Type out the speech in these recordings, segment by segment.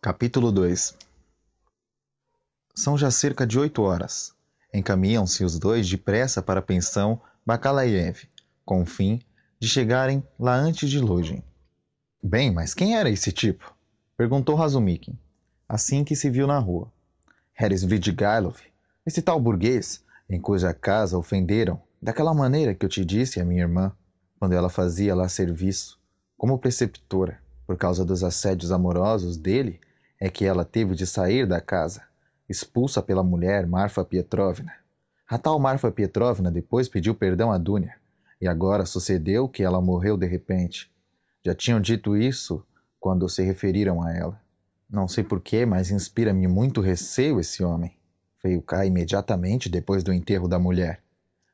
Capítulo 2 São já cerca de oito horas. Encaminham-se os dois depressa para a pensão Bakalayev, com o fim de chegarem lá antes de lojin. Bem, mas quem era esse tipo? Perguntou Razumikin, assim que se viu na rua. Heres Vidigailov, esse tal burguês, em cuja casa ofenderam, daquela maneira que eu te disse a minha irmã, quando ela fazia lá serviço, como preceptora, por causa dos assédios amorosos dele é que ela teve de sair da casa, expulsa pela mulher Marfa Pietrovna. A tal Marfa Pietrovna depois pediu perdão a Dunia, e agora sucedeu que ela morreu de repente. Já tinham dito isso quando se referiram a ela. Não sei porquê, mas inspira-me muito receio esse homem. Veio cá imediatamente depois do enterro da mulher.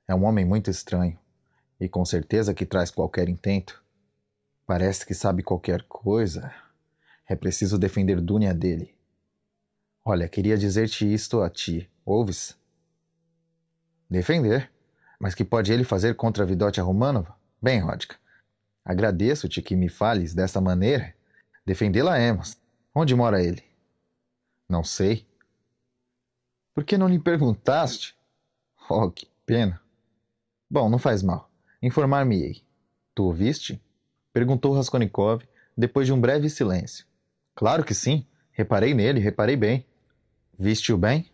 É um homem muito estranho, e com certeza que traz qualquer intento. Parece que sabe qualquer coisa, é preciso defender Dunia dele. Olha, queria dizer-te isto a ti, ouves? Defender? Mas que pode ele fazer contra Vidotia Romanova? Bem, Rodka, agradeço-te que me fales desta maneira. Defendê-la emos. Onde mora ele? Não sei. Por que não lhe perguntaste? Oh, que pena. Bom, não faz mal. Informar-me-ei. Tu ouviste? Perguntou Raskolnikov, depois de um breve silêncio. Claro que sim. Reparei nele, reparei bem. Viste-o bem?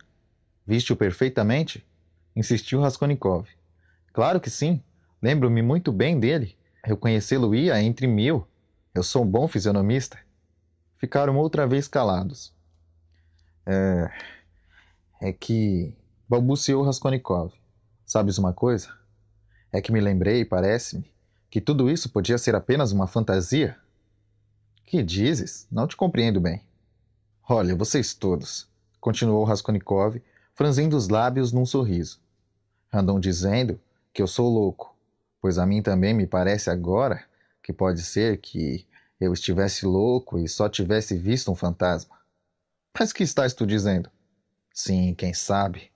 Viste-o perfeitamente? Insistiu Raskolnikov. Claro que sim. Lembro-me muito bem dele. Reconhecê-lo-ia entre mil. Eu sou um bom fisionomista. Ficaram outra vez calados. É, é que... Balbuciou Raskolnikov. Sabes uma coisa? É que me lembrei, parece-me, que tudo isso podia ser apenas uma fantasia. Que dizes? Não te compreendo bem. Olha, vocês todos, continuou Raskolnikov, franzindo os lábios num sorriso. Andam dizendo que eu sou louco, pois a mim também me parece agora que pode ser que eu estivesse louco e só tivesse visto um fantasma. Mas que estás tu dizendo? Sim, quem sabe.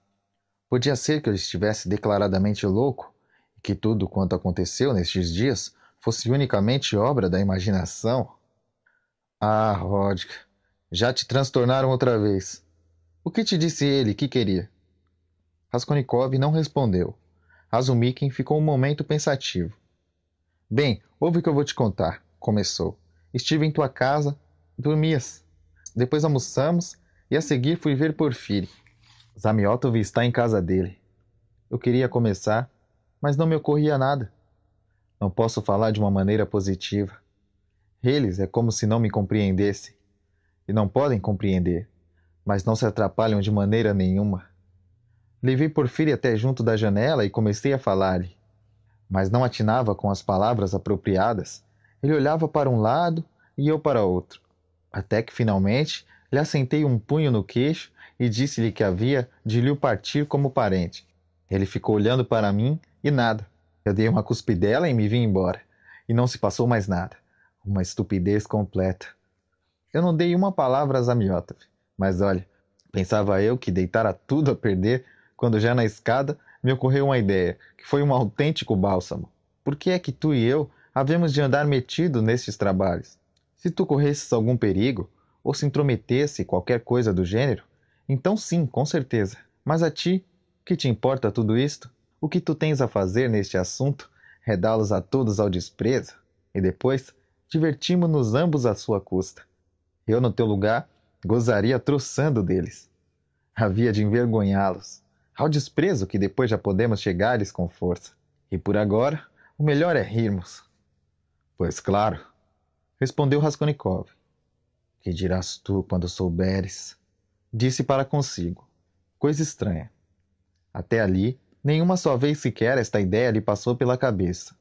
Podia ser que eu estivesse declaradamente louco e que tudo quanto aconteceu nestes dias fosse unicamente obra da imaginação. Ah, Rodka, já te transtornaram outra vez. O que te disse ele que queria? Raskolnikov não respondeu. Razumikin ficou um momento pensativo. Bem, ouve o que eu vou te contar, começou. Estive em tua casa, dormias. Depois almoçamos e a seguir fui ver Porfiri. Zamiotov está em casa dele. Eu queria começar, mas não me ocorria nada. Não posso falar de uma maneira positiva. Eles é como se não me compreendesse, e não podem compreender, mas não se atrapalham de maneira nenhuma. Levei Porfírio até junto da janela e comecei a falar-lhe, mas não atinava com as palavras apropriadas. Ele olhava para um lado e eu para outro, até que finalmente lhe assentei um punho no queixo e disse-lhe que havia de lhe partir como parente. Ele ficou olhando para mim e nada. Eu dei uma cuspidela e me vim embora, e não se passou mais nada. Uma estupidez completa. Eu não dei uma palavra a Zamiotov, mas olha, pensava eu que deitara tudo a perder quando já na escada me ocorreu uma ideia, que foi um autêntico bálsamo. Por que é que tu e eu havemos de andar metido nestes trabalhos? Se tu corresses algum perigo, ou se intrometesse qualquer coisa do gênero, então sim, com certeza. Mas a ti, que te importa tudo isto? O que tu tens a fazer neste assunto? Redá-los a todos ao desprezo? E depois, divertimo-nos ambos à sua custa. Eu, no teu lugar, gozaria troçando deles. Havia de envergonhá-los, ao desprezo que depois já podemos chegar-lhes com força. E por agora, o melhor é rirmos. Pois claro, respondeu Raskolnikov. Que dirás tu quando souberes? Disse para consigo. Coisa estranha. Até ali, nenhuma só vez sequer esta ideia lhe passou pela cabeça.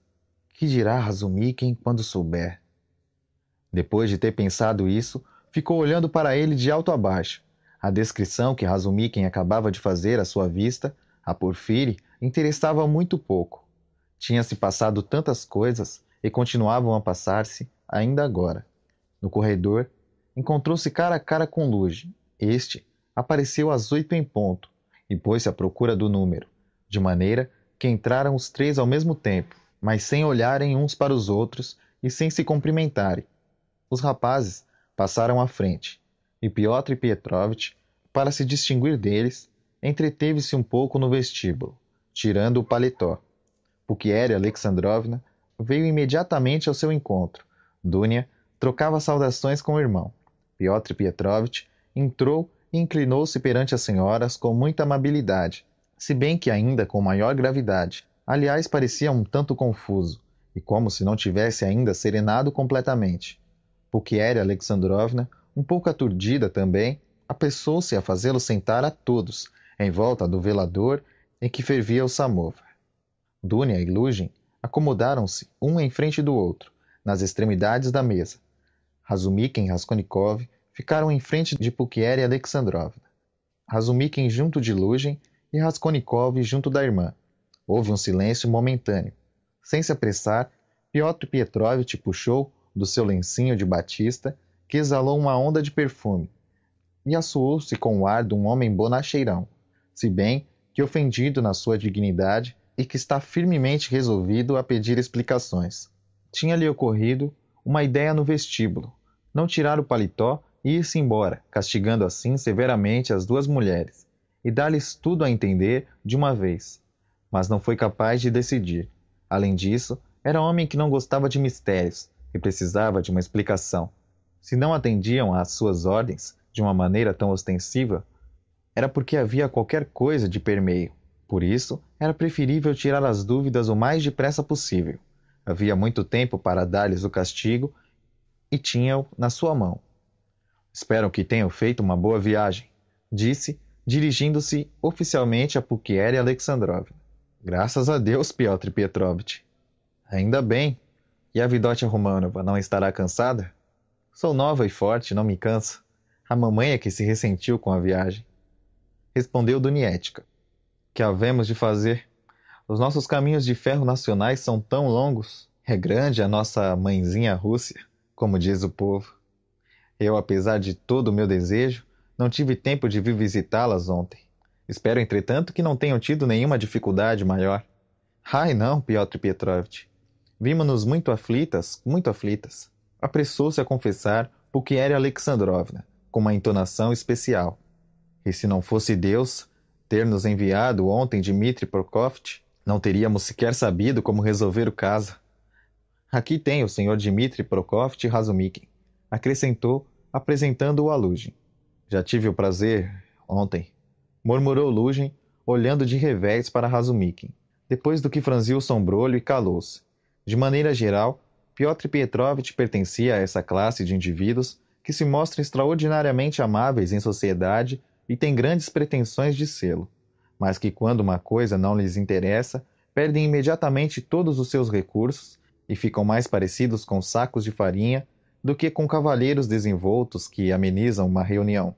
Que dirá Razumikin quando souber? Depois de ter pensado isso, ficou olhando para ele de alto a baixo. A descrição que Razumikin acabava de fazer à sua vista, a Porfiri, interessava muito pouco. Tinha-se passado tantas coisas e continuavam a passar-se ainda agora. No corredor, encontrou-se cara a cara com Luge. Este apareceu às oito em ponto e pôs-se à procura do número, de maneira que entraram os três ao mesmo tempo, mas sem olharem uns para os outros e sem se cumprimentarem. Os rapazes passaram à frente, e Piotr Petrovitch, para se distinguir deles, entreteve-se um pouco no vestíbulo, tirando o paletó. Pukieri Alexandrovna veio imediatamente ao seu encontro. Dunia trocava saudações com o irmão. Piotr Petrovitch entrou e inclinou-se perante as senhoras com muita amabilidade, se bem que ainda com maior gravidade. Aliás, parecia um tanto confuso, e como se não tivesse ainda serenado completamente. Pulquieri Alexandrovna, um pouco aturdida também, apressou-se a fazê-lo sentar a todos, em volta do velador em que fervia o samovar. Dunia e Lugin acomodaram-se um em frente do outro, nas extremidades da mesa. Razumikin e Raskolnikov ficaram em frente de Pulquieri Alexandrovna. Razumikin junto de Lugin e Raskolnikov junto da irmã. Houve um silêncio momentâneo. Sem se apressar, Piotr Petrovitch puxou do seu lencinho de batista, que exalou uma onda de perfume, e assoou-se com o ar de um homem bonacheirão, se bem que ofendido na sua dignidade e que está firmemente resolvido a pedir explicações. Tinha-lhe ocorrido uma ideia no vestíbulo, não tirar o paletó e ir-se embora, castigando assim severamente as duas mulheres, e dar-lhes tudo a entender de uma vez. Mas não foi capaz de decidir. Além disso, era homem que não gostava de mistérios e precisava de uma explicação. Se não atendiam às suas ordens de uma maneira tão ostensiva, era porque havia qualquer coisa de permeio. Por isso, era preferível tirar as dúvidas o mais depressa possível. Havia muito tempo para dar-lhes o castigo e tinha-o na sua mão. Espero que tenham feito uma boa viagem, disse, dirigindo-se oficialmente a Pukieri Alexandrovna. Graças a Deus, Piotr Petrovitch. Ainda bem, e a Vidótia Romanova não estará cansada? Sou nova e forte, não me canso. A mamãe é que se ressentiu com a viagem. Respondeu Dunietica. Que havemos de fazer? Os nossos caminhos de ferro nacionais são tão longos. É grande a nossa mãezinha Rússia, como diz o povo. Eu, apesar de todo o meu desejo, não tive tempo de vir visitá-las ontem. Espero, entretanto, que não tenham tido nenhuma dificuldade maior. Ai, não, Piotr Petrovitch. Vimos-nos muito aflitas, muito aflitas. Apressou-se a confessar era Alexandrovna, com uma entonação especial. E se não fosse Deus ter nos enviado ontem Dmitri Prokofitch, não teríamos sequer sabido como resolver o caso. Aqui tem o senhor Dmitri Prokofitch Razumikin, acrescentou, apresentando-o a Lugin. Já tive o prazer, ontem, murmurou Lugin, olhando de revés para Razumikin, depois do que franziu o sombrolho e calou-se. De maneira geral, Piotr Petrovitch pertencia a essa classe de indivíduos que se mostram extraordinariamente amáveis em sociedade e têm grandes pretensões de sê-lo, mas que quando uma coisa não lhes interessa, perdem imediatamente todos os seus recursos e ficam mais parecidos com sacos de farinha do que com cavalheiros desenvoltos que amenizam uma reunião.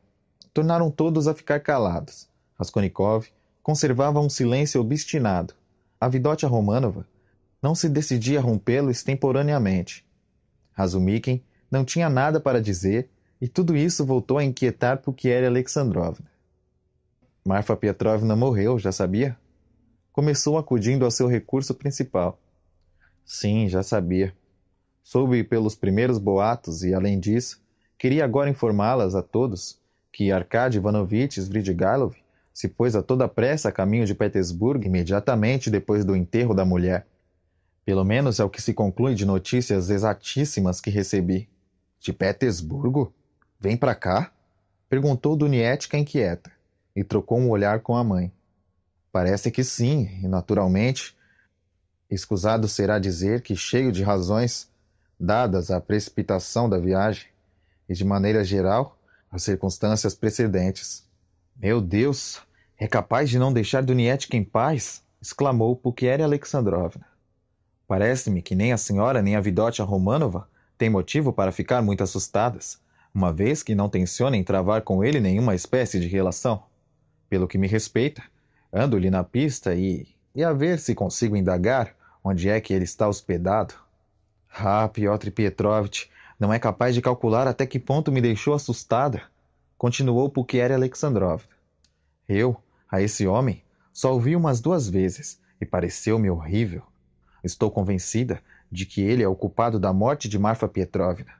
Tornaram todos a ficar calados. Raskolnikov conservava um silêncio obstinado. A Vidotia Romanova, não se decidia a rompê-lo extemporaneamente. Razumikin não tinha nada para dizer e tudo isso voltou a inquietar Pukieri Alexandrovna. Marfa Petrovna morreu, já sabia? Começou acudindo ao seu recurso principal. Sim, já sabia. Soube pelos primeiros boatos e, além disso, queria agora informá-las a todos que Arkady Ivanovitch Svidrigailov se pôs a toda pressa a caminho de Petersburgo imediatamente depois do enterro da mulher pelo menos é o que se conclui de notícias exatíssimas que recebi. De Petersburgo? Vem para cá? Perguntou Dunietka inquieta e trocou um olhar com a mãe. Parece que sim, e naturalmente. Escusado será dizer que, cheio de razões dadas à precipitação da viagem e, de maneira geral, às circunstâncias precedentes. Meu Deus! É capaz de não deixar Dunietka em paz? exclamou Pukieri Alexandrovna. Parece-me que nem a senhora nem a Vidotia Romanova têm motivo para ficar muito assustadas, uma vez que não tencionem travar com ele nenhuma espécie de relação. Pelo que me respeita, ando-lhe na pista e. e a ver se consigo indagar onde é que ele está hospedado. Ah, Piotr Petrovitch, não é capaz de calcular até que ponto me deixou assustada, continuou Pukieri Alexandrovna. Eu, a esse homem, só o vi umas duas vezes e pareceu-me horrível. Estou convencida de que ele é o culpado da morte de Marfa Petrovna.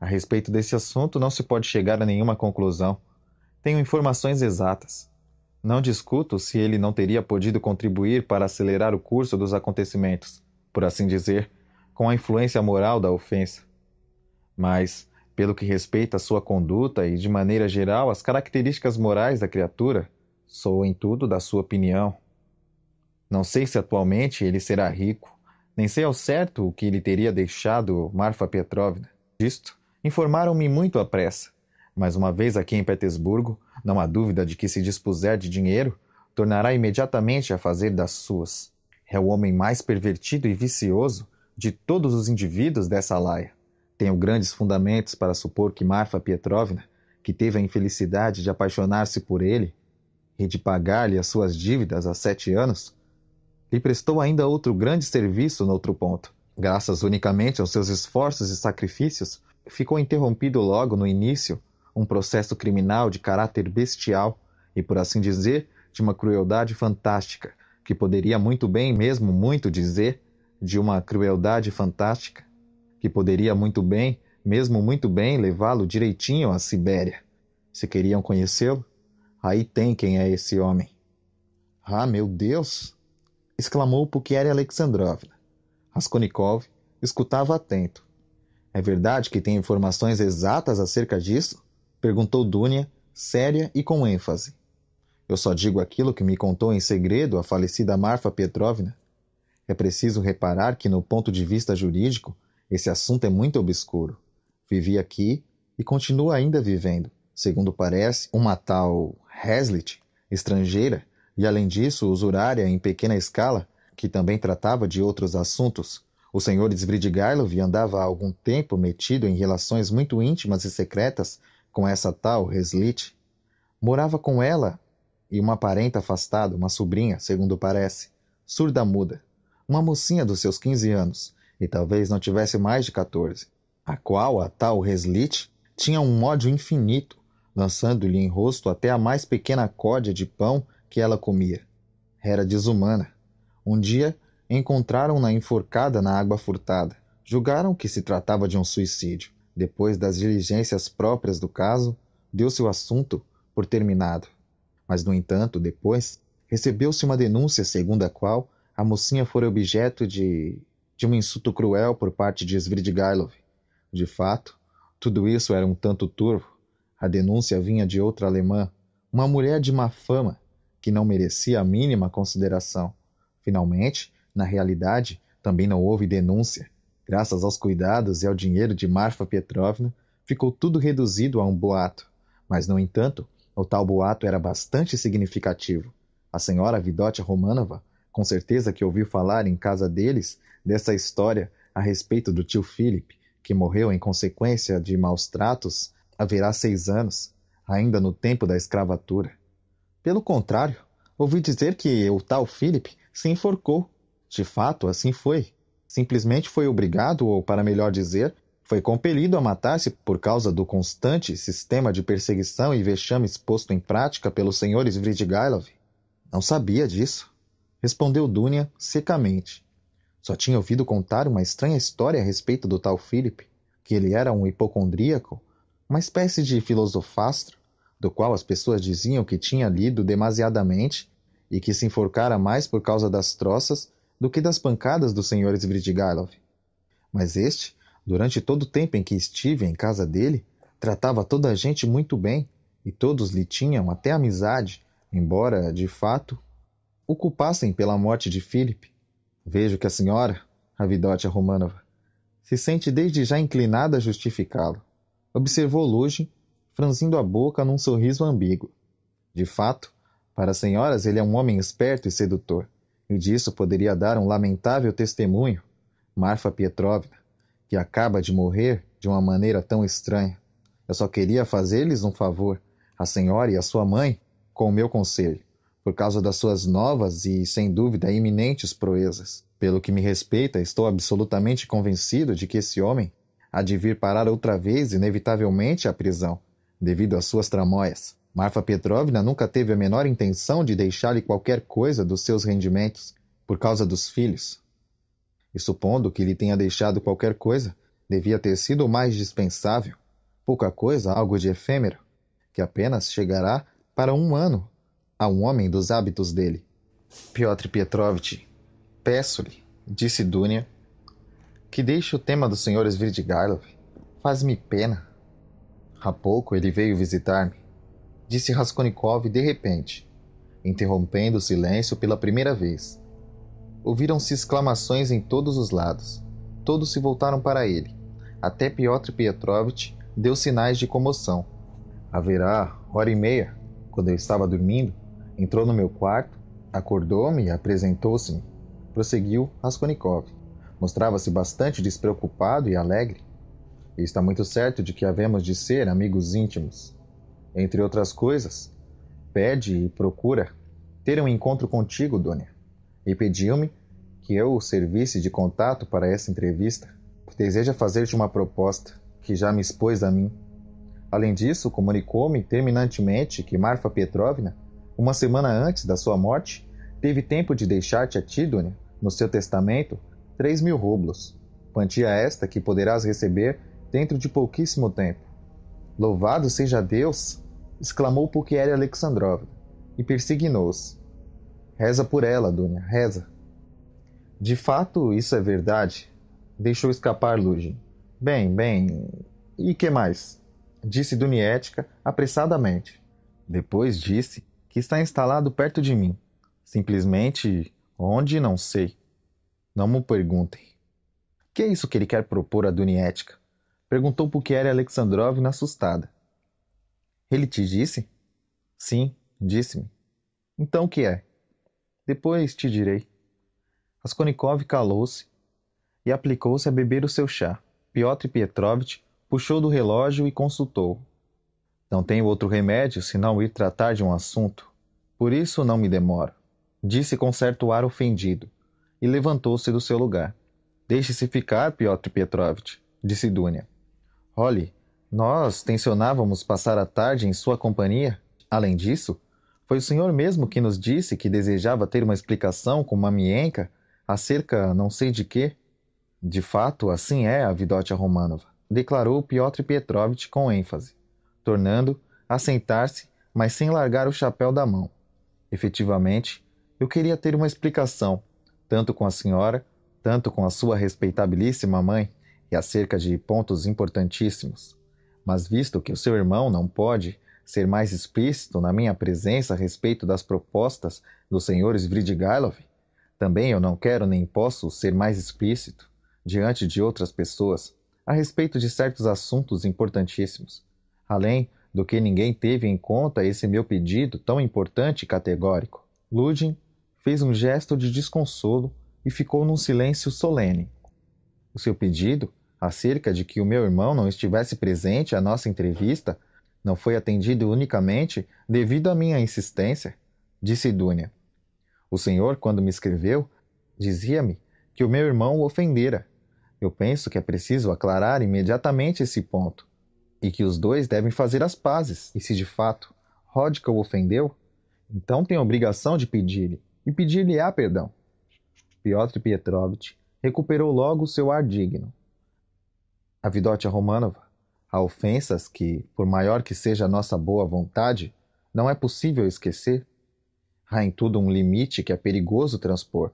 A respeito desse assunto, não se pode chegar a nenhuma conclusão. Tenho informações exatas. Não discuto se ele não teria podido contribuir para acelerar o curso dos acontecimentos, por assim dizer, com a influência moral da ofensa. Mas, pelo que respeita à sua conduta e, de maneira geral, às características morais da criatura, sou em tudo da sua opinião. Não sei se atualmente ele será rico, nem sei ao certo o que lhe teria deixado Marfa Petrovna. Disto, informaram-me muito à pressa, mas uma vez aqui em Petersburgo, não há dúvida de que se dispuser de dinheiro, tornará imediatamente a fazer das suas. É o homem mais pervertido e vicioso de todos os indivíduos dessa laia. Tenho grandes fundamentos para supor que Marfa Petrovna, que teve a infelicidade de apaixonar-se por ele e de pagar-lhe as suas dívidas há sete anos, lhe prestou ainda outro grande serviço noutro ponto. Graças unicamente aos seus esforços e sacrifícios, ficou interrompido logo no início um processo criminal de caráter bestial e, por assim dizer, de uma crueldade fantástica, que poderia muito bem, mesmo muito dizer, de uma crueldade fantástica, que poderia muito bem, mesmo muito bem, levá-lo direitinho à Sibéria. Se queriam conhecê-lo, aí tem quem é esse homem. Ah, meu Deus! exclamou Pukiere Alexandrovna. Raskolnikov escutava atento. É verdade que tem informações exatas acerca disso? Perguntou Dunia, séria e com ênfase. Eu só digo aquilo que me contou em segredo a falecida Marfa Petrovna. É preciso reparar que, no ponto de vista jurídico, esse assunto é muito obscuro. Vivi aqui e continua ainda vivendo, segundo parece, uma tal Hazlitt, estrangeira, e, além disso, usurária em pequena escala, que também tratava de outros assuntos. O senhor Svidrigailov andava há algum tempo metido em relações muito íntimas e secretas com essa tal Reslit. Morava com ela e uma parenta afastada, uma sobrinha, segundo parece, surda-muda, uma mocinha dos seus 15 anos, e talvez não tivesse mais de 14, a qual a tal Reslit tinha um ódio infinito, lançando-lhe em rosto até a mais pequena códia de pão que ela comia. Era desumana. Um dia, encontraram-na enforcada na água furtada. Julgaram que se tratava de um suicídio. Depois das diligências próprias do caso, deu-se o assunto por terminado. Mas, no entanto, depois, recebeu-se uma denúncia segundo a qual a mocinha fora objeto de. de um insulto cruel por parte de Svidrigailov. De fato, tudo isso era um tanto turvo. A denúncia vinha de outra alemã, uma mulher de má fama, que não merecia a mínima consideração. Finalmente, na realidade, também não houve denúncia. Graças aos cuidados e ao dinheiro de Marfa Petrovna, ficou tudo reduzido a um boato. Mas, no entanto, o tal boato era bastante significativo. A senhora Vidotia Romanova, com certeza que ouviu falar em casa deles dessa história a respeito do tio Philip, que morreu em consequência de maus tratos, haverá seis anos, ainda no tempo da escravatura. Pelo contrário, ouvi dizer que o tal Philip se enforcou. De fato, assim foi. Simplesmente foi obrigado, ou para melhor dizer, foi compelido a matar-se por causa do constante sistema de perseguição e vexames posto em prática pelos senhores Vridigailov. Não sabia disso, respondeu Dunia secamente. Só tinha ouvido contar uma estranha história a respeito do tal Philip, que ele era um hipocondríaco, uma espécie de filosofastro, do qual as pessoas diziam que tinha lido demasiadamente e que se enforcara mais por causa das troças do que das pancadas dos senhores Vridigailov. Mas este, durante todo o tempo em que estive em casa dele, tratava toda a gente muito bem e todos lhe tinham até amizade, embora, de fato, o culpassem pela morte de Filipe. Vejo que a senhora, Ravidotia Romanova, se sente desde já inclinada a justificá-lo. Observou Lugin franzindo a boca num sorriso ambíguo. De fato, para as senhoras ele é um homem esperto e sedutor, e disso poderia dar um lamentável testemunho Marfa Pietrovna, que acaba de morrer de uma maneira tão estranha. Eu só queria fazer-lhes um favor, a senhora e a sua mãe, com o meu conselho, por causa das suas novas e, sem dúvida, iminentes proezas. Pelo que me respeita, estou absolutamente convencido de que esse homem há de vir parar outra vez, inevitavelmente, à prisão, devido às suas tramóias. Marfa Petrovna nunca teve a menor intenção de deixar-lhe qualquer coisa dos seus rendimentos por causa dos filhos. E supondo que lhe tenha deixado qualquer coisa, devia ter sido o mais dispensável, pouca coisa, algo de efêmero, que apenas chegará para um ano a um homem dos hábitos dele. Piotr Petrovitch, peço-lhe, disse Dunia, que deixe o tema dos senhores Virdigailov. Faz-me pena. Há pouco ele veio visitar-me, disse Raskolnikov de repente, interrompendo o silêncio pela primeira vez. Ouviram-se exclamações em todos os lados. Todos se voltaram para ele. Até Piotr Petrovitch deu sinais de comoção. Haverá hora e meia, quando eu estava dormindo, entrou no meu quarto, acordou-me e apresentou-se-me. Prosseguiu Raskolnikov. Mostrava-se bastante despreocupado e alegre e está muito certo de que havemos de ser amigos íntimos. Entre outras coisas, pede e procura ter um encontro contigo, Dônia, e pediu-me que eu o servisse de contato para essa entrevista. Deseja fazer-te uma proposta que já me expôs a mim. Além disso, comunicou-me terminantemente que Marfa Petrovna, uma semana antes da sua morte, teve tempo de deixar-te a ti, Dônia, no seu testamento, 3 mil rublos, quantia esta que poderás receber dentro de pouquíssimo tempo. Louvado seja Deus! exclamou Pulquieri Alexandrovna e persignou-se. Reza por ela, Dunia, reza. De fato, isso é verdade, deixou escapar Lugin. Bem, bem, e que mais? Disse Dunietka apressadamente. Depois disse que está instalado perto de mim. Simplesmente onde não sei. Não me perguntem. Que é isso que ele quer propor a Dunietka? Perguntou Pukieri Alexandrovna assustada. Ele te disse? Sim, disse-me. Então o que é? Depois te direi. Raskolnikov calou-se e aplicou-se a beber o seu chá. Piotr Petrovitch puxou do relógio e consultou. Não tenho outro remédio senão ir tratar de um assunto. Por isso não me demoro, disse com certo ar ofendido, e levantou-se do seu lugar. Deixe-se ficar, Piotr Petrovitch, disse Dunia. Olhe, nós tensionávamos passar a tarde em sua companhia. Além disso, foi o senhor mesmo que nos disse que desejava ter uma explicação com Mamienka acerca não sei de quê. De fato, assim é a Vidotia Romanova, declarou Piotr Petrovitch com ênfase, tornando a sentar-se, mas sem largar o chapéu da mão. Efetivamente, eu queria ter uma explicação, tanto com a senhora, tanto com a sua respeitabilíssima mãe e acerca de pontos importantíssimos. Mas visto que o seu irmão não pode ser mais explícito na minha presença a respeito das propostas dos senhores Vridigailov, também eu não quero nem posso ser mais explícito diante de outras pessoas a respeito de certos assuntos importantíssimos, além do que ninguém teve em conta esse meu pedido tão importante e categórico. Ludin fez um gesto de desconsolo e ficou num silêncio solene. O seu pedido acerca de que o meu irmão não estivesse presente à nossa entrevista não foi atendido unicamente devido à minha insistência, disse Dunia. O senhor, quando me escreveu, dizia-me que o meu irmão o ofendera. Eu penso que é preciso aclarar imediatamente esse ponto, e que os dois devem fazer as pazes, e se de fato Rodka o ofendeu, então tem a obrigação de pedir-lhe, e pedir-lhe-á perdão. Piotr Petrovitch recuperou logo seu ar digno a Romanova, há ofensas que, por maior que seja a nossa boa vontade, não é possível esquecer. Há em tudo um limite que é perigoso transpor,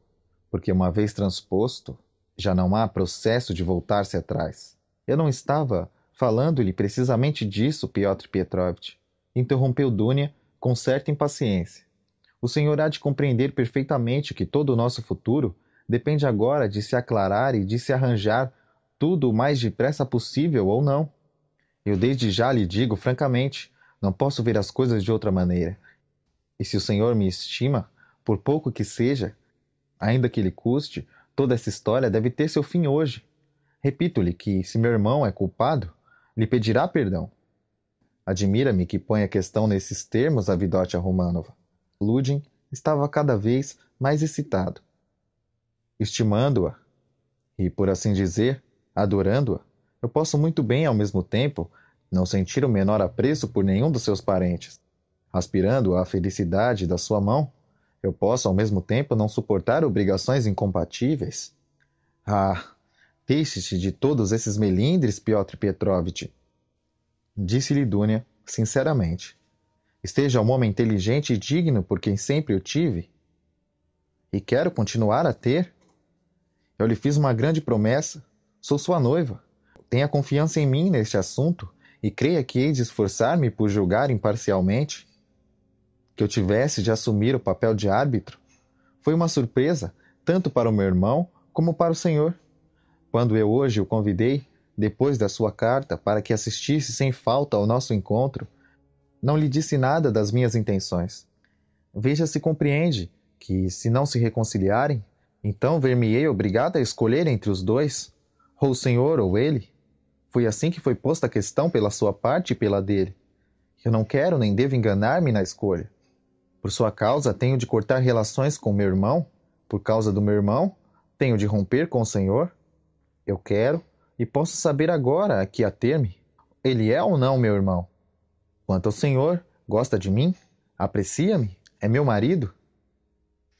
porque uma vez transposto, já não há processo de voltar-se atrás. Eu não estava falando-lhe precisamente disso, Piotr Petrovitch, interrompeu Dunia com certa impaciência. O senhor há de compreender perfeitamente que todo o nosso futuro depende agora de se aclarar e de se arranjar tudo o mais depressa possível ou não. Eu desde já lhe digo francamente, não posso ver as coisas de outra maneira. E se o senhor me estima, por pouco que seja, ainda que lhe custe, toda essa história deve ter seu fim hoje. Repito-lhe que, se meu irmão é culpado, lhe pedirá perdão. Admira-me que ponha a questão nesses termos a Vidotia Romanova. Ludin estava cada vez mais excitado. Estimando-a, e por assim dizer, adorando-a, eu posso muito bem, ao mesmo tempo, não sentir o menor apreço por nenhum dos seus parentes. Aspirando à felicidade da sua mão, eu posso, ao mesmo tempo, não suportar obrigações incompatíveis. Ah, deixe se de todos esses melindres, Piotr Petrovitch! Disse-lhe Dunia, sinceramente. Esteja um homem inteligente e digno por quem sempre o tive. E quero continuar a ter. Eu lhe fiz uma grande promessa, Sou sua noiva. Tenha confiança em mim neste assunto e creia que hei de esforçar-me por julgar imparcialmente. Que eu tivesse de assumir o papel de árbitro foi uma surpresa tanto para o meu irmão como para o senhor. Quando eu hoje o convidei, depois da sua carta, para que assistisse sem falta ao nosso encontro, não lhe disse nada das minhas intenções. Veja se compreende que, se não se reconciliarem, então ver-me-ei obrigada a escolher entre os dois. Ou o senhor ou ele? Foi assim que foi posta a questão pela sua parte e pela dele. Eu não quero nem devo enganar-me na escolha. Por sua causa, tenho de cortar relações com meu irmão? Por causa do meu irmão, tenho de romper com o senhor? Eu quero e posso saber agora a que a me Ele é ou não meu irmão? Quanto ao senhor, gosta de mim? Aprecia-me? É meu marido?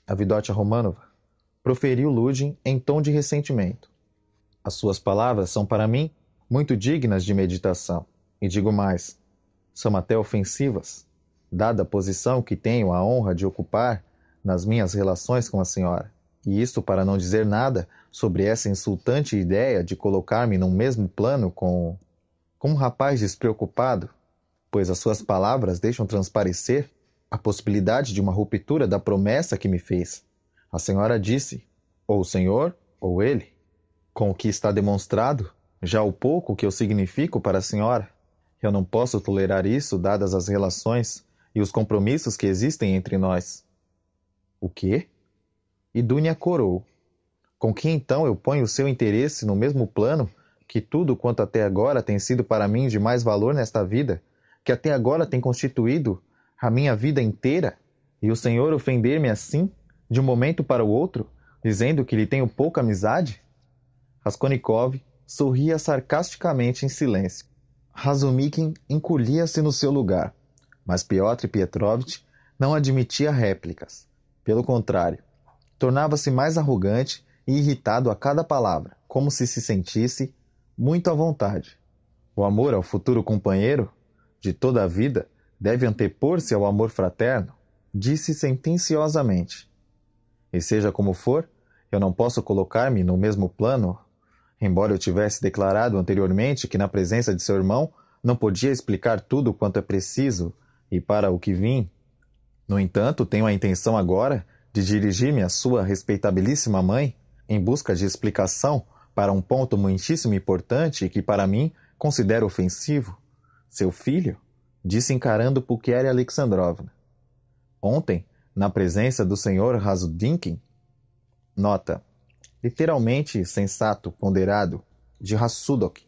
A Vidotia Romanova proferiu Ludin em tom de ressentimento. As suas palavras são para mim muito dignas de meditação, e digo mais, são até ofensivas, dada a posição que tenho a honra de ocupar nas minhas relações com a senhora. E isto para não dizer nada sobre essa insultante ideia de colocar-me num mesmo plano com com um rapaz despreocupado, pois as suas palavras deixam transparecer a possibilidade de uma ruptura da promessa que me fez. A senhora disse: ou o senhor ou ele. Com o que está demonstrado, já o pouco que eu significo para a senhora, eu não posso tolerar isso dadas as relações e os compromissos que existem entre nós. O quê? E Dunia corou. Com que então eu ponho o seu interesse no mesmo plano que tudo quanto até agora tem sido para mim de mais valor nesta vida, que até agora tem constituído a minha vida inteira, e o Senhor ofender-me assim, de um momento para o outro, dizendo que lhe tenho pouca amizade? Raskolnikov sorria sarcasticamente em silêncio. Razumikin encolhia-se no seu lugar, mas Piotr Petrovitch não admitia réplicas. Pelo contrário, tornava-se mais arrogante e irritado a cada palavra, como se se sentisse muito à vontade. O amor ao futuro companheiro de toda a vida deve antepor-se ao amor fraterno, disse sentenciosamente. E seja como for, eu não posso colocar-me no mesmo plano Embora eu tivesse declarado anteriormente que, na presença de seu irmão, não podia explicar tudo quanto é preciso e para o que vim, no entanto, tenho a intenção agora de dirigir-me à sua respeitabilíssima mãe em busca de explicação para um ponto muitíssimo importante que, para mim, considero ofensivo. Seu filho? Disse encarando Pulcheria Alexandrovna. Ontem, na presença do senhor Rasudinkin. Nota literalmente sensato, ponderado, de Hassudok.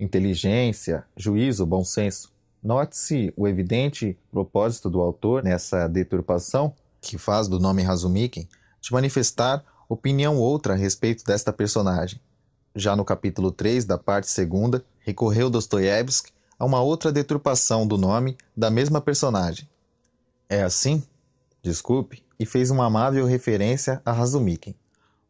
Inteligência, juízo, bom senso. Note-se o evidente propósito do autor nessa deturpação, que faz do nome Razumikin, de manifestar opinião outra a respeito desta personagem. Já no capítulo 3 da parte segunda, recorreu Dostoiévski a uma outra deturpação do nome da mesma personagem. É assim? Desculpe, e fez uma amável referência a Razumikin.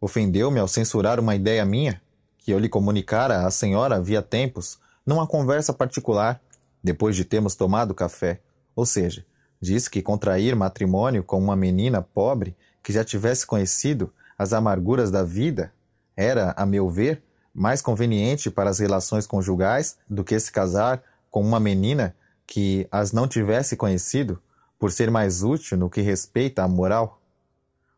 Ofendeu-me ao censurar uma ideia minha, que eu lhe comunicara à senhora havia tempos, numa conversa particular, depois de termos tomado café. Ou seja, disse que contrair matrimônio com uma menina pobre que já tivesse conhecido as amarguras da vida era, a meu ver, mais conveniente para as relações conjugais do que se casar com uma menina que as não tivesse conhecido, por ser mais útil no que respeita à moral.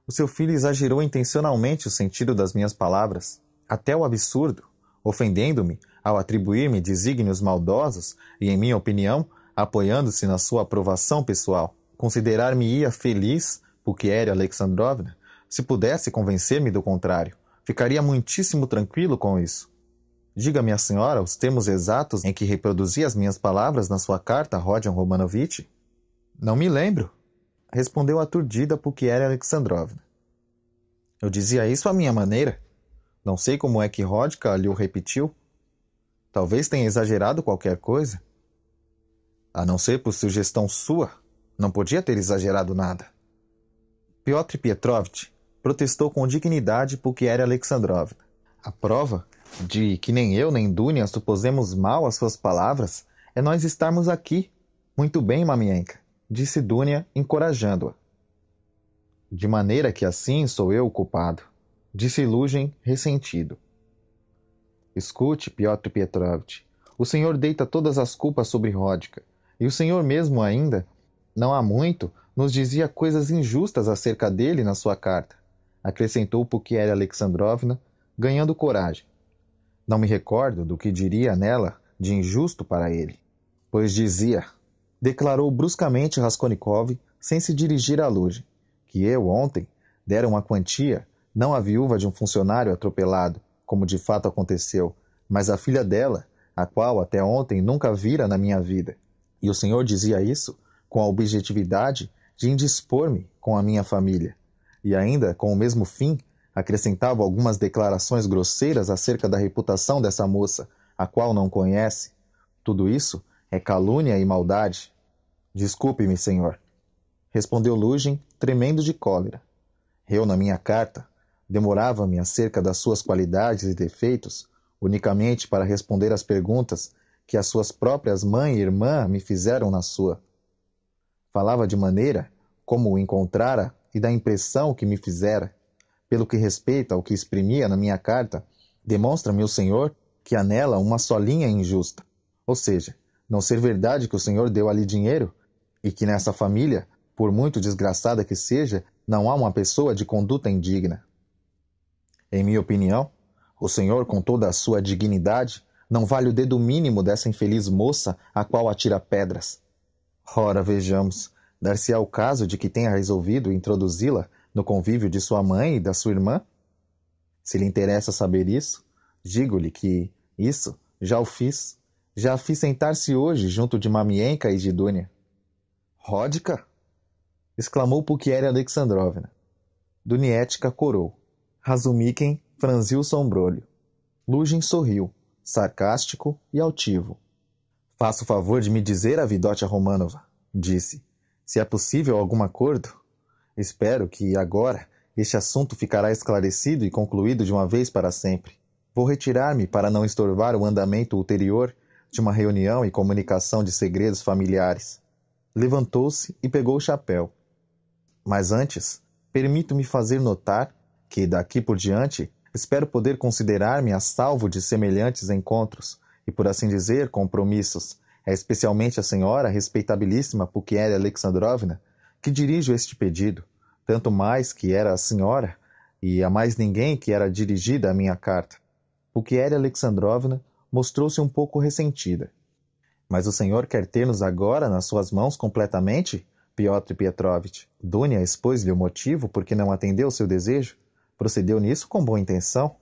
O seu filho exagerou intencionalmente o sentido das minhas palavras, até o absurdo, ofendendo-me ao atribuir-me desígnios maldosos e, em minha opinião, apoiando-se na sua aprovação pessoal. Considerar-me-ia feliz, era Alexandrovna, se pudesse convencer-me do contrário. Ficaria muitíssimo tranquilo com isso. Diga-me a senhora os termos exatos em que reproduzi as minhas palavras na sua carta a Rodion Romanovitch? Não me lembro, respondeu aturdida por que era Alexandrovna. Eu dizia isso à minha maneira. Não sei como é que Rodka lhe o repetiu. Talvez tenha exagerado qualquer coisa. A não ser por sugestão sua, não podia ter exagerado nada. Piotr Petrovitch protestou com dignidade que era Alexandrovna. A prova de que nem eu nem Dunia supusemos mal as suas palavras é nós estarmos aqui. Muito bem, Mamienka disse Dunia, encorajando-a. De maneira que assim sou eu o culpado, disse Lugin, ressentido. Escute, Piotr Petrovitch, o senhor deita todas as culpas sobre Rodka, e o senhor mesmo ainda, não há muito, nos dizia coisas injustas acerca dele na sua carta, acrescentou Pukieri Alexandrovna, ganhando coragem. Não me recordo do que diria nela de injusto para ele, pois dizia declarou bruscamente Raskolnikov, sem se dirigir a Luge, que eu, ontem, dera uma quantia, não à viúva de um funcionário atropelado, como de fato aconteceu, mas à filha dela, a qual até ontem nunca vira na minha vida. E o senhor dizia isso com a objetividade de indispor-me com a minha família. E ainda, com o mesmo fim, acrescentava algumas declarações grosseiras acerca da reputação dessa moça, a qual não conhece. Tudo isso é calúnia e maldade? Desculpe-me, senhor. Respondeu Lugin, tremendo de cólera. Eu, na minha carta, demorava-me acerca das suas qualidades e defeitos unicamente para responder às perguntas que as suas próprias mãe e irmã me fizeram na sua. Falava de maneira como o encontrara e da impressão que me fizera. Pelo que respeita ao que exprimia na minha carta, demonstra-me o Senhor que há nela uma só linha injusta, ou seja, não ser verdade que o Senhor deu ali dinheiro e que nessa família, por muito desgraçada que seja, não há uma pessoa de conduta indigna. Em minha opinião, o Senhor, com toda a sua dignidade, não vale o dedo mínimo dessa infeliz moça a qual atira pedras. Ora, vejamos, dar-se-á o caso de que tenha resolvido introduzi-la no convívio de sua mãe e da sua irmã? Se lhe interessa saber isso, digo-lhe que isso já o fiz já fiz sentar-se hoje junto de Mamienka e de Dunia. Rodka? exclamou Pukieri Alexandrovna. Dunietka corou. Razumikin franziu o sombrolho. Lugin sorriu, sarcástico e altivo. Faça o favor de me dizer a Vidotia Romanova, disse, se é possível algum acordo. Espero que, agora, este assunto ficará esclarecido e concluído de uma vez para sempre. Vou retirar-me para não estorvar o andamento ulterior de uma reunião e comunicação de segredos familiares. Levantou-se e pegou o chapéu. Mas antes, permito-me fazer notar que daqui por diante espero poder considerar-me a salvo de semelhantes encontros e, por assim dizer, compromissos. É especialmente a senhora, respeitabilíssima Pukieri Alexandrovna, que dirijo este pedido, tanto mais que era a senhora e a mais ninguém que era dirigida a minha carta. Pukieri Alexandrovna mostrou-se um pouco ressentida. Mas o senhor quer ter-nos agora nas suas mãos completamente? Piotr Petrovitch. Dunia expôs-lhe o motivo por que não atendeu seu desejo. Procedeu nisso com boa intenção.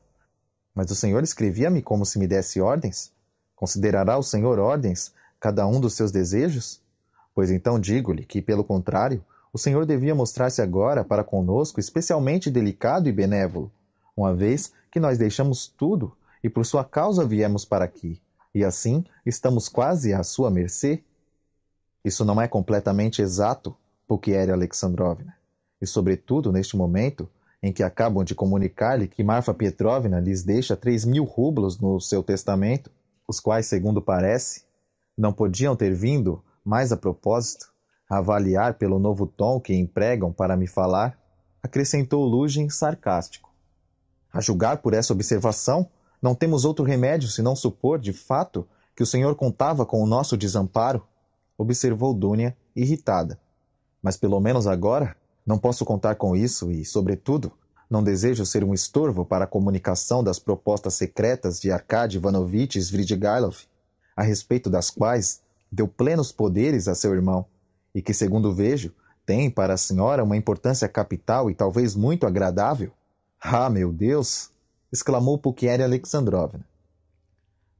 Mas o senhor escrevia-me como se me desse ordens? Considerará o senhor ordens cada um dos seus desejos? Pois então digo-lhe que, pelo contrário, o senhor devia mostrar-se agora para conosco especialmente delicado e benévolo, uma vez que nós deixamos tudo e por sua causa viemos para aqui, e assim estamos quase à sua mercê? Isso não é completamente exato, Pulquiere Alexandrovna, e sobretudo neste momento em que acabam de comunicar-lhe que Marfa Petrovna lhes deixa três mil rublos no seu testamento, os quais, segundo parece, não podiam ter vindo, mais a propósito, avaliar pelo novo tom que empregam para me falar, acrescentou Lugin sarcástico. A julgar por essa observação, não temos outro remédio senão supor, de fato, que o senhor contava com o nosso desamparo, observou Dunia irritada. Mas pelo menos agora não posso contar com isso e, sobretudo, não desejo ser um estorvo para a comunicação das propostas secretas de Arkady Ivanovitch Svidrigailov, a respeito das quais deu plenos poderes a seu irmão, e que, segundo vejo, tem para a senhora uma importância capital e talvez muito agradável. Ah, meu Deus! exclamou Pulquieri Alexandrovna.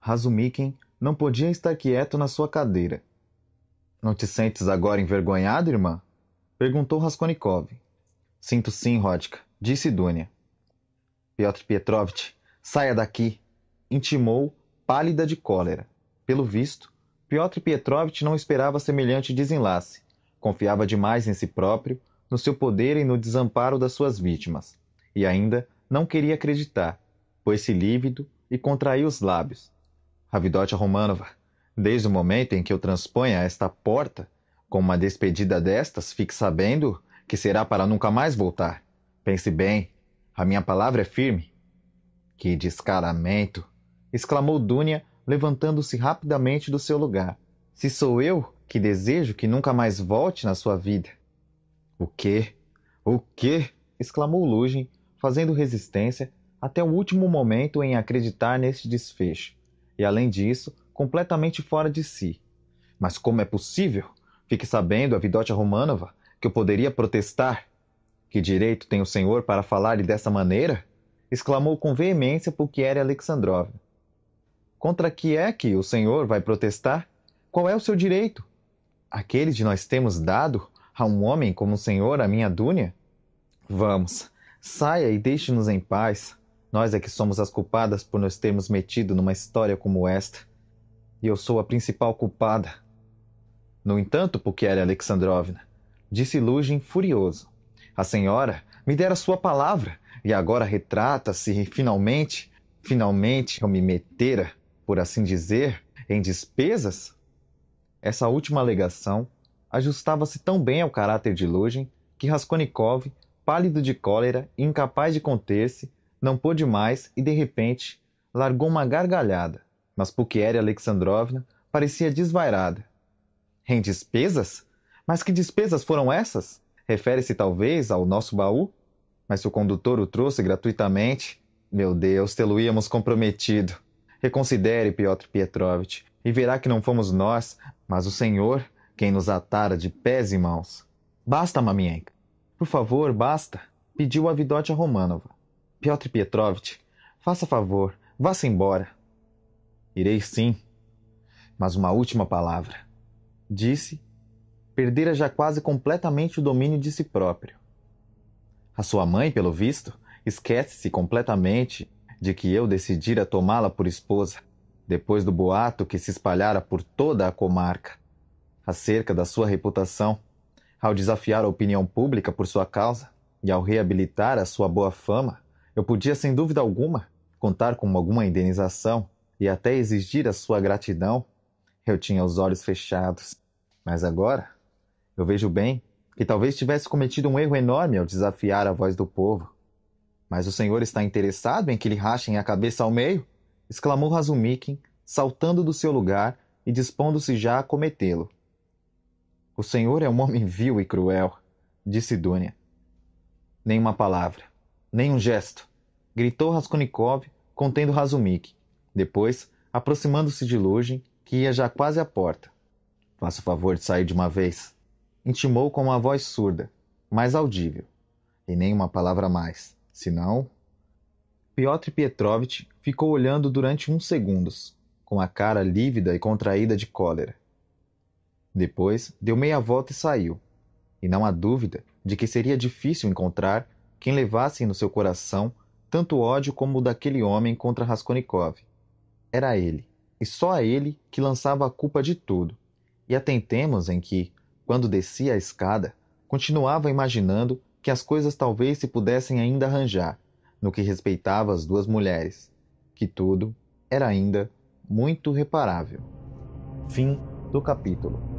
Razumikin não podia estar quieto na sua cadeira. Não te sentes agora envergonhado, irmã? Perguntou Raskolnikov. Sinto sim, Rodka, disse Dunia. Piotr Petrovitch, saia daqui, intimou, pálida de cólera. Pelo visto, Piotr Petrovitch não esperava semelhante desenlace. Confiava demais em si próprio, no seu poder e no desamparo das suas vítimas. E ainda não queria acreditar pôs-se lívido e contraiu os lábios. Ravidote Romanova, desde o momento em que eu transponha esta porta, com uma despedida destas, fique sabendo que será para nunca mais voltar. Pense bem, a minha palavra é firme. Que descaramento! exclamou Dunia, levantando-se rapidamente do seu lugar. Se sou eu que desejo que nunca mais volte na sua vida. O quê? O quê? exclamou Lugin, fazendo resistência até o último momento em acreditar nesse desfecho, e além disso, completamente fora de si. Mas como é possível? Fique sabendo, a Vidótia Romanova, que eu poderia protestar. Que direito tem o senhor para falar-lhe dessa maneira? exclamou com veemência Pulquieri Alexandrovna. Contra que é que o senhor vai protestar? Qual é o seu direito? Aquele de nós temos dado a um homem como o senhor a minha Dúnia? Vamos, saia e deixe-nos em paz. Nós é que somos as culpadas por nos termos metido numa história como esta. E eu sou a principal culpada. No entanto, Pukiera Alexandrovna, disse Lugin furioso, a senhora me dera sua palavra e agora retrata-se finalmente, finalmente eu me metera, por assim dizer, em despesas? Essa última alegação ajustava-se tão bem ao caráter de Lugin que Raskolnikov, pálido de cólera e incapaz de conter-se, não pôde mais e, de repente, largou uma gargalhada, mas Pulquéria Alexandrovna parecia desvairada. Em despesas? Mas que despesas foram essas? Refere-se talvez ao nosso baú? Mas se o condutor o trouxe gratuitamente, meu Deus, tê-lo íamos comprometido. Reconsidere, Piotr Petrovitch e verá que não fomos nós, mas o Senhor quem nos atara de pés e mãos. Basta, Mamienka. Por favor, basta, pediu a Vidótia Romanova. Piotr Petrovitch, faça favor, vá-se embora. Irei sim, mas uma última palavra. Disse, perdera já quase completamente o domínio de si próprio. A sua mãe, pelo visto, esquece-se completamente de que eu decidira tomá-la por esposa, depois do boato que se espalhara por toda a comarca, acerca da sua reputação, ao desafiar a opinião pública por sua causa e ao reabilitar a sua boa fama, eu podia, sem dúvida alguma, contar com alguma indenização e até exigir a sua gratidão. Eu tinha os olhos fechados. Mas agora, eu vejo bem que talvez tivesse cometido um erro enorme ao desafiar a voz do povo. Mas o senhor está interessado em que lhe rachem a cabeça ao meio? exclamou Razumikin, saltando do seu lugar e dispondo-se já a cometê-lo. O senhor é um homem vil e cruel, disse Dunia. Nenhuma palavra. Nenhum gesto! gritou Raskolnikov, contendo Razumik. Depois, aproximando-se de Lugin, que ia já quase à porta. Faça o favor de sair de uma vez. Intimou com uma voz surda, mas audível. E nem uma palavra mais, senão... Piotr Petrovitch ficou olhando durante uns segundos, com a cara lívida e contraída de cólera. Depois, deu meia volta e saiu. E não há dúvida de que seria difícil encontrar quem levassem no seu coração tanto ódio como o daquele homem contra Raskolnikov. Era ele, e só a ele, que lançava a culpa de tudo. E atentemos em que, quando descia a escada, continuava imaginando que as coisas talvez se pudessem ainda arranjar, no que respeitava as duas mulheres, que tudo era ainda muito reparável. Fim do capítulo.